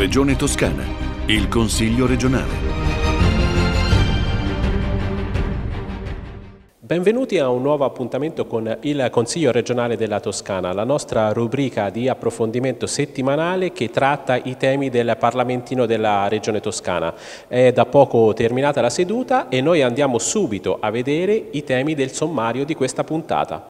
Regione Toscana, il Consiglio regionale. Benvenuti a un nuovo appuntamento con il Consiglio regionale della Toscana, la nostra rubrica di approfondimento settimanale che tratta i temi del Parlamentino della Regione Toscana. È da poco terminata la seduta e noi andiamo subito a vedere i temi del sommario di questa puntata.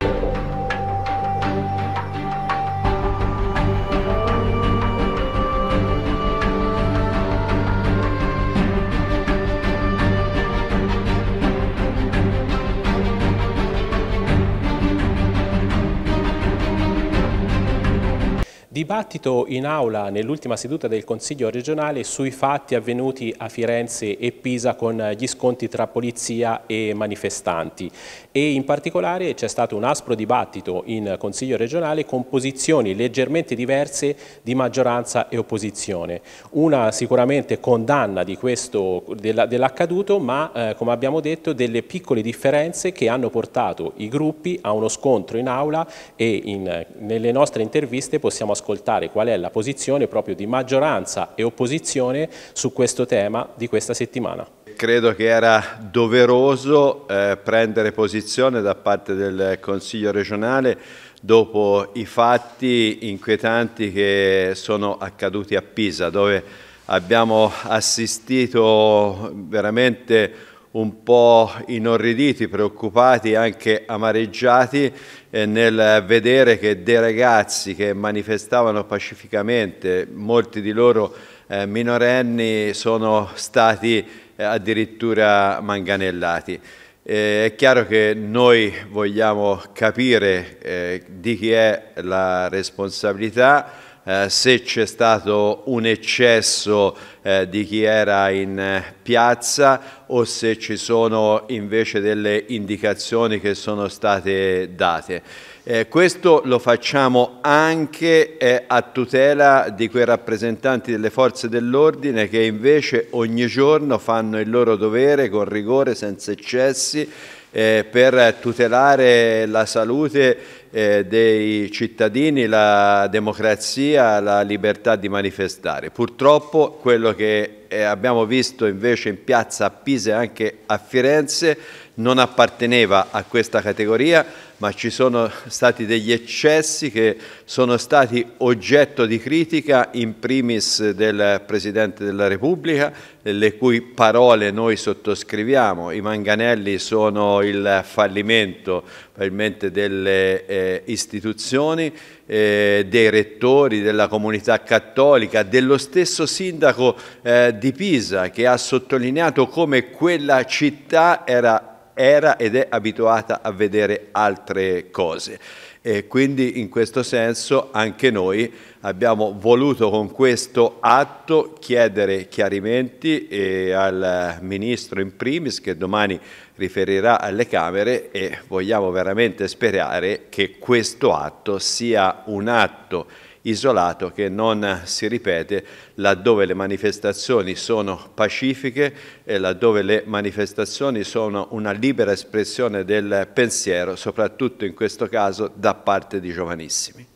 dibattito in aula nell'ultima seduta del Consiglio regionale sui fatti avvenuti a Firenze e Pisa con gli scontri tra polizia e manifestanti e in particolare c'è stato un aspro dibattito in Consiglio regionale con posizioni leggermente diverse di maggioranza e opposizione. Una sicuramente condanna dell'accaduto ma eh, come abbiamo detto delle piccole differenze che hanno portato i gruppi a uno scontro in aula e in, nelle nostre interviste possiamo ascoltare ascoltare qual è la posizione proprio di maggioranza e opposizione su questo tema di questa settimana. Credo che era doveroso eh, prendere posizione da parte del Consiglio regionale dopo i fatti inquietanti che sono accaduti a Pisa, dove abbiamo assistito veramente un po' inorriditi, preoccupati, anche amareggiati eh, nel vedere che dei ragazzi che manifestavano pacificamente, molti di loro eh, minorenni, sono stati eh, addirittura manganellati. è chiaro che noi vogliamo capire di chi è la responsabilità, eh, se c'è stato un eccesso eh, di chi era in eh, piazza o se ci sono invece delle indicazioni che sono state date. Eh, questo lo facciamo anche eh, a tutela di quei rappresentanti delle forze dell'ordine che invece ogni giorno fanno il loro dovere con rigore, senza eccessi eh, per tutelare la salute eh, dei cittadini, la democrazia, la libertà di manifestare. Purtroppo quello che eh, abbiamo visto invece in piazza a Pisa e anche a Firenze non apparteneva a questa categoria, ma ci sono stati degli eccessi che sono stati oggetto di critica, in primis del Presidente della Repubblica, le cui parole noi sottoscriviamo. I manganelli sono il fallimento probabilmente delle eh, istituzioni, eh, dei rettori, della comunità cattolica, dello stesso sindaco eh, di Pisa che ha sottolineato come quella città era era ed è abituata a vedere altre cose. E quindi in questo senso anche noi abbiamo voluto con questo atto chiedere chiarimenti eh, al Ministro in primis che domani riferirà alle Camere e vogliamo veramente sperare che questo atto sia un atto isolato che non si ripete laddove le manifestazioni sono pacifiche e laddove le manifestazioni sono una libera espressione del pensiero, soprattutto in questo caso da parte di giovanissimi.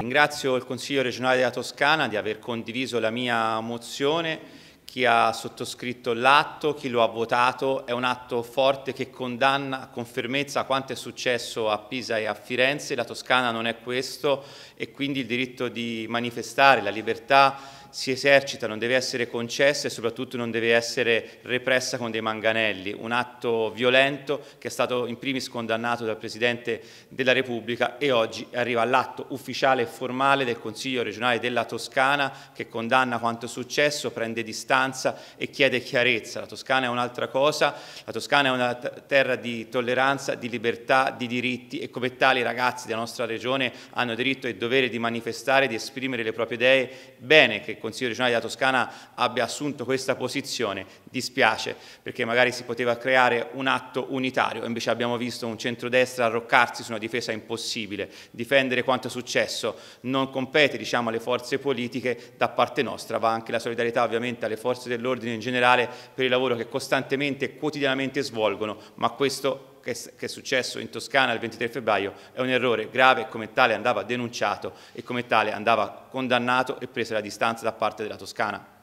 Ringrazio il Consiglio regionale della Toscana di aver condiviso la mia mozione chi ha sottoscritto l'atto, chi lo ha votato, è un atto forte che condanna con fermezza quanto è successo a Pisa e a Firenze, la Toscana non è questo e quindi il diritto di manifestare, la libertà si esercita, non deve essere concessa e soprattutto non deve essere repressa con dei manganelli, un atto violento che è stato in primis condannato dal Presidente della Repubblica e oggi arriva l'atto ufficiale e formale del Consiglio regionale della Toscana che condanna quanto è successo, prende distanza e chiede chiarezza. La Toscana è un'altra cosa, la Toscana è una terra di tolleranza, di libertà, di diritti e come tali i ragazzi della nostra regione hanno diritto e dovere di manifestare, di esprimere le proprie idee, bene che il Consiglio regionale della Toscana abbia assunto questa posizione, dispiace perché magari si poteva creare un atto unitario, invece abbiamo visto un centrodestra arroccarsi su una difesa impossibile, difendere quanto è successo non compete diciamo, alle forze politiche, da parte nostra va anche la solidarietà ovviamente alle forze dell'ordine in generale per il lavoro che costantemente e quotidianamente svolgono, ma questo che, che, è successo in Toscana il 23 febbraio è un errore grave come tale andava denunciato e come tale andava condannato e presa la distanza da parte della Toscana.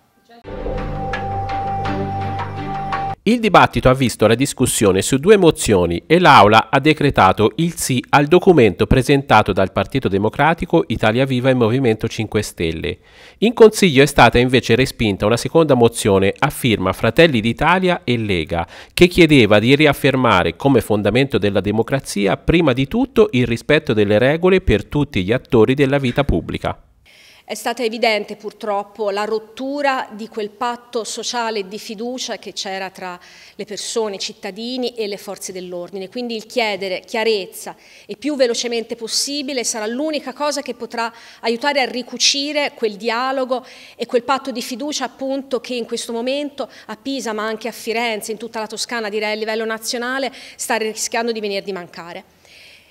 Il dibattito ha visto la discussione su due mozioni e l'Aula ha decretato il sì al documento presentato dal Partito Democratico, Italia Viva e Movimento 5 Stelle. In Consiglio è stata invece respinta una seconda mozione a firma Fratelli d'Italia e Lega, che chiedeva di riaffermare come fondamento della democrazia prima di tutto il rispetto delle regole per tutti gli attori della vita pubblica. È stata evidente purtroppo la rottura di quel patto sociale di fiducia che c'era tra le persone, i cittadini e le forze dell'ordine. Quindi il chiedere chiarezza e più velocemente possibile sarà l'unica cosa che potrà aiutare a ricucire quel dialogo e quel patto di fiducia appunto che in questo momento a Pisa ma anche a Firenze, in tutta la Toscana direi a livello nazionale, sta rischiando di venire di mancare.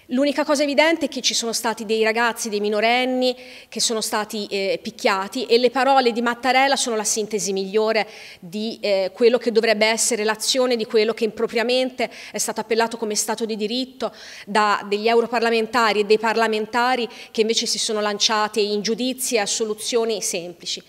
L'unica cosa evidente è che ci sono stati dei ragazzi, dei minorenni che sono stati eh, picchiati e le parole di Mattarella sono la sintesi migliore di eh, quello che dovrebbe essere l'azione di quello che impropriamente è stato appellato come Stato di diritto da degli europarlamentari e dei parlamentari che invece si sono lanciati in giudizi e a soluzioni semplici.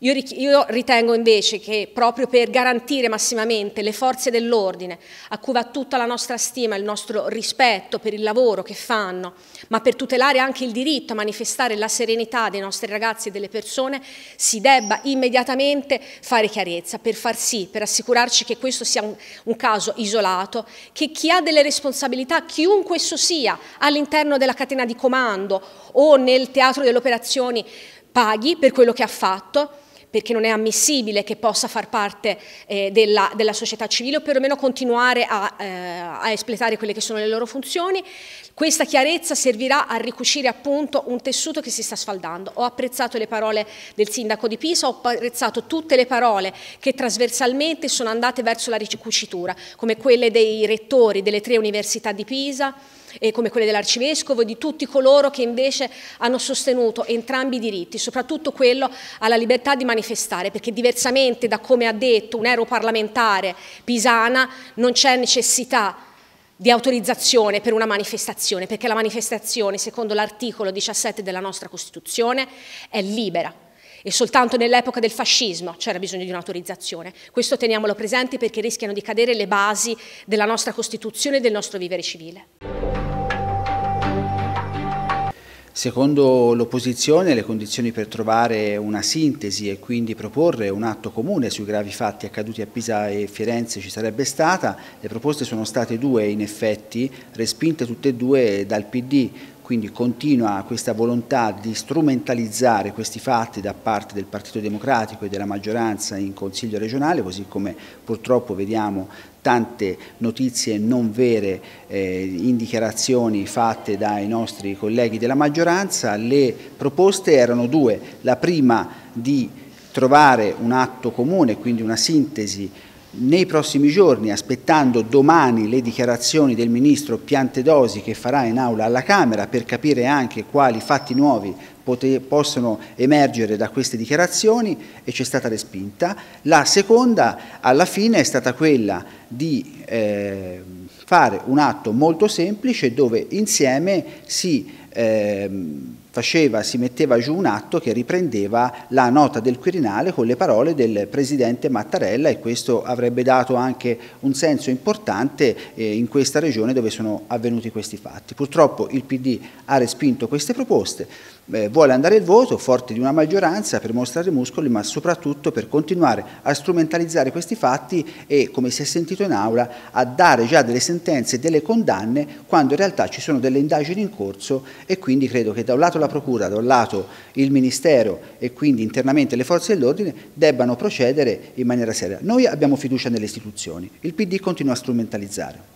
Io, io ritengo invece che proprio per garantire massimamente le forze dell'ordine, a cui va tutta la nostra stima, il nostro rispetto per il lavoro che fanno, ma per tutelare anche il diritto a manifestare la serenità dei nostri ragazzi e delle persone, si debba immediatamente fare chiarezza per far sì, per assicurarci che questo sia un, un caso isolato, che chi ha delle responsabilità, chiunque esso sia, all'interno della catena di comando o nel teatro delle operazioni, paghi per quello che ha fatto perché non è ammissibile che possa far parte eh, della, della, società civile o perlomeno continuare a, eh, a, espletare quelle che sono le loro funzioni. Questa chiarezza servirà a ricucire appunto un tessuto che si sta sfaldando. Ho apprezzato le parole del sindaco di Pisa, ho apprezzato tutte le parole che trasversalmente sono andate verso la ricucitura, come quelle dei rettori delle tre università di Pisa, e come quelle dell'arcivescovo e di tutti coloro che invece hanno sostenuto entrambi i diritti, soprattutto quello alla libertà di manifestare, perché diversamente da come ha detto un ero parlamentare pisana non c'è necessità di autorizzazione per una manifestazione, perché la manifestazione, secondo l'articolo 17 della nostra Costituzione, è libera, e soltanto nell'epoca del fascismo c'era bisogno di un'autorizzazione. Questo teniamolo presente perché rischiano di cadere le basi della nostra Costituzione e del nostro vivere civile. Secondo l'opposizione le condizioni per trovare una sintesi e quindi proporre un atto comune sui gravi fatti accaduti a Pisa e Firenze ci sarebbe stata, le proposte sono state due in effetti, respinte tutte e due dal PD quindi continua questa volontà di strumentalizzare questi fatti da parte del Partito Democratico e della maggioranza in Consiglio regionale, così come purtroppo vediamo tante notizie non vere eh, in dichiarazioni fatte dai nostri colleghi della maggioranza. Le proposte erano due, la prima di trovare un atto comune, quindi una sintesi nei prossimi giorni, aspettando domani le dichiarazioni del ministro Piantedosi che farà in aula alla Camera per capire anche quali fatti nuovi possono emergere da queste dichiarazioni e c'è stata respinta. La seconda alla fine è stata quella di eh, fare un atto molto semplice dove insieme si eh, faceva, si metteva giù un atto che riprendeva la nota del Quirinale con le parole del Presidente Mattarella e questo avrebbe dato anche un senso importante eh, in questa regione dove sono avvenuti questi fatti. Purtroppo il PD ha respinto queste proposte. Eh, vuole andare il voto forte di una maggioranza per mostrare muscoli ma soprattutto per continuare a strumentalizzare questi fatti e come si è sentito in aula a dare già delle sentenze e delle condanne quando in realtà ci sono delle indagini in corso e quindi credo che da un lato la procura, da un lato il ministero e quindi internamente le forze dell'ordine debbano procedere in maniera seria. Noi abbiamo fiducia nelle istituzioni, il PD continua a strumentalizzare.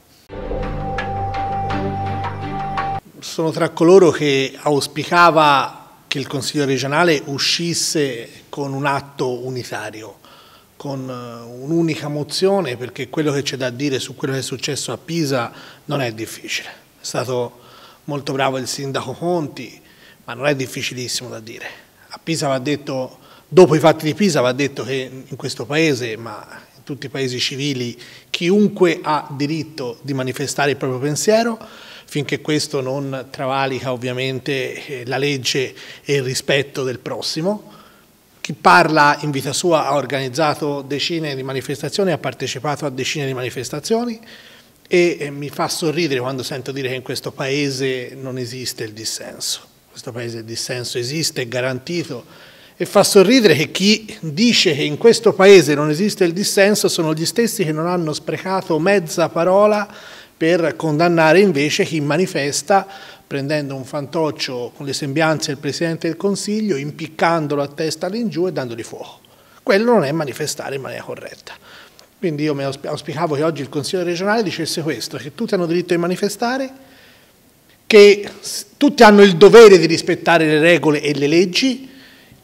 Sono tra coloro che auspicava che il Consiglio regionale uscisse con un atto unitario, con eh, un'unica mozione, perché quello che c'è da dire su quello che è successo a Pisa non è difficile. È stato molto bravo il sindaco Conti, ma non è difficilissimo da dire. A Pisa va detto, dopo i fatti di Pisa va detto che in questo paese, ma in tutti i paesi civili, chiunque ha diritto di manifestare il proprio pensiero finché questo non travalica ovviamente eh, la legge e il rispetto del prossimo. Chi parla in vita sua ha organizzato decine di manifestazioni, ha partecipato a decine di manifestazioni e eh, mi fa sorridere quando sento dire che in questo Paese non esiste il dissenso. In questo Paese il dissenso esiste, è garantito e fa sorridere che chi dice che in questo Paese non esiste il dissenso sono gli stessi che non hanno sprecato mezza parola per condannare invece chi manifesta prendendo un fantoccio con le sembianze del Presidente del Consiglio, impiccandolo a testa all'ingiù e dandogli fuoco. Quello non è manifestare in maniera corretta. Quindi io mi auspicavo che oggi il Consiglio regionale dicesse questo, che tutti hanno diritto di manifestare, che tutti hanno il dovere di rispettare le regole e le leggi,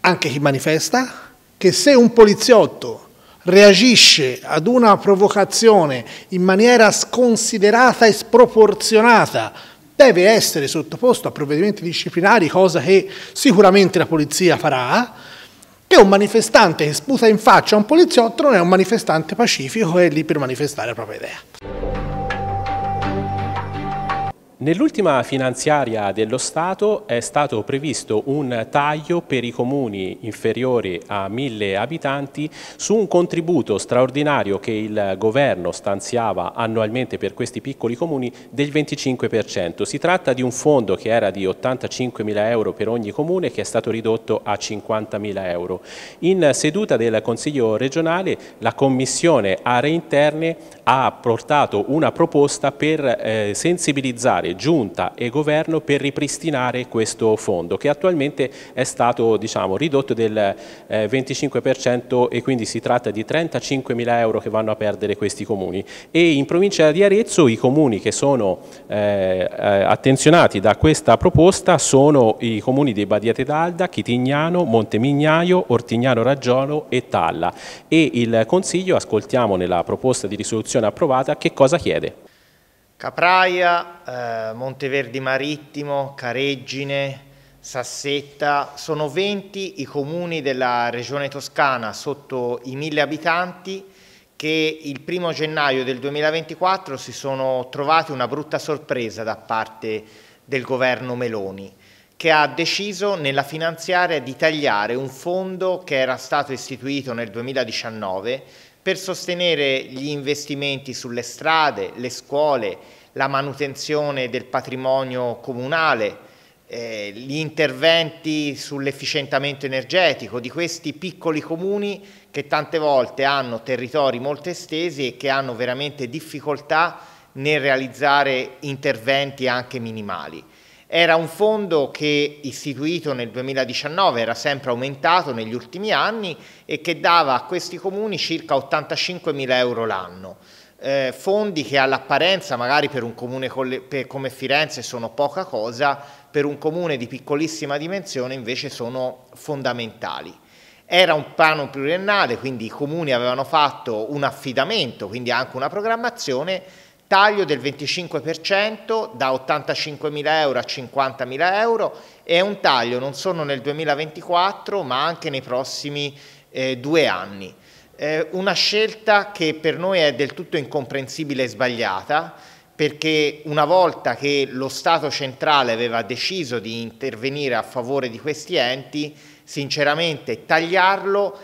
anche chi manifesta, che se un poliziotto reagisce ad una provocazione in maniera sconsiderata e sproporzionata deve essere sottoposto a provvedimenti disciplinari, cosa che sicuramente la polizia farà, che un manifestante che sputa in faccia a un poliziotto non è un manifestante pacifico che è lì per manifestare la propria idea. Nell'ultima finanziaria dello Stato è stato previsto un taglio per i comuni inferiori a 1000 abitanti su un contributo straordinario che il governo stanziava annualmente per questi piccoli comuni del 25%. Si tratta di un fondo che era di 85.000 euro per ogni comune che è stato ridotto a 50.000 euro. In seduta del Consiglio regionale la Commissione Aree Interne ha portato una proposta per eh, sensibilizzare Giunta e Governo per ripristinare questo fondo che attualmente è stato diciamo, ridotto del 25% eh, e quindi si tratta di 35 mila euro che vanno a perdere questi comuni e in provincia di Arezzo i comuni che sono eh, eh, attenzionati da questa proposta sono i comuni di Badiate d'Alda, Chitignano, Montemignaio, Ortignano Raggiolo e Talla e il Consiglio ascoltiamo nella proposta di risoluzione approvata che cosa chiede. Capraia, eh, Monteverdi Marittimo, Careggine, Sassetta, sono 20 i comuni della regione toscana sotto i 1000 abitanti che il primo gennaio del 2024 si sono trovati una brutta sorpresa da parte del governo Meloni che ha deciso nella finanziaria di tagliare un fondo che era stato istituito nel 2019 per sostenere gli investimenti sulle strade, le scuole, la manutenzione del patrimonio comunale, eh, gli interventi sull'efficientamento energetico di questi piccoli comuni che tante volte hanno territori molto estesi e che hanno veramente difficoltà nel realizzare interventi anche minimali. Era un fondo che istituito nel 2019 era sempre aumentato negli ultimi anni e che dava a questi comuni circa 85 mila euro l'anno. Eh, fondi che all'apparenza magari per un comune come Firenze sono poca cosa, per un comune di piccolissima dimensione invece sono fondamentali. Era un piano pluriennale, quindi i comuni avevano fatto un affidamento, quindi anche una programmazione taglio del 25% da 85.000 euro a 50.000 euro e è un taglio non solo nel 2024 ma anche nei prossimi eh, due anni. Eh, una scelta che per noi è del tutto incomprensibile e sbagliata perché una volta che lo Stato centrale aveva deciso di intervenire a favore di questi enti sinceramente tagliarlo,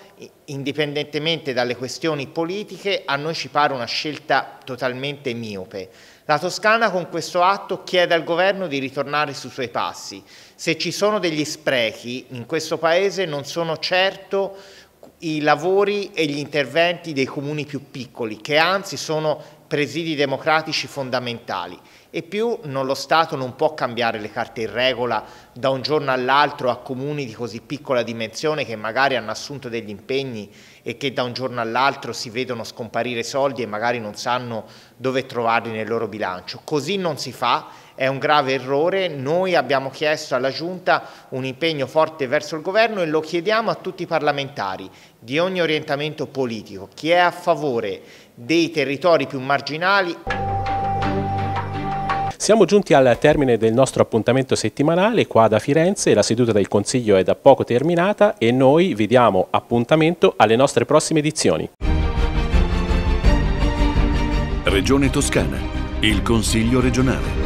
indipendentemente dalle questioni politiche, a noi ci pare una scelta totalmente miope. La Toscana con questo atto chiede al governo di ritornare sui suoi passi. Se ci sono degli sprechi in questo Paese non sono certo i lavori e gli interventi dei comuni più piccoli, che anzi sono presidi democratici fondamentali e più non lo Stato non può cambiare le carte in regola da un giorno all'altro a comuni di così piccola dimensione che magari hanno assunto degli impegni e che da un giorno all'altro si vedono scomparire soldi e magari non sanno dove trovarli nel loro bilancio. Così non si fa, è un grave errore, noi abbiamo chiesto alla Giunta un impegno forte verso il Governo e lo chiediamo a tutti i parlamentari di ogni orientamento politico, chi è a favore dei territori più marginali... Siamo giunti al termine del nostro appuntamento settimanale qua da Firenze, la seduta del Consiglio è da poco terminata e noi vi diamo appuntamento alle nostre prossime edizioni. Regione Toscana, il Consiglio regionale.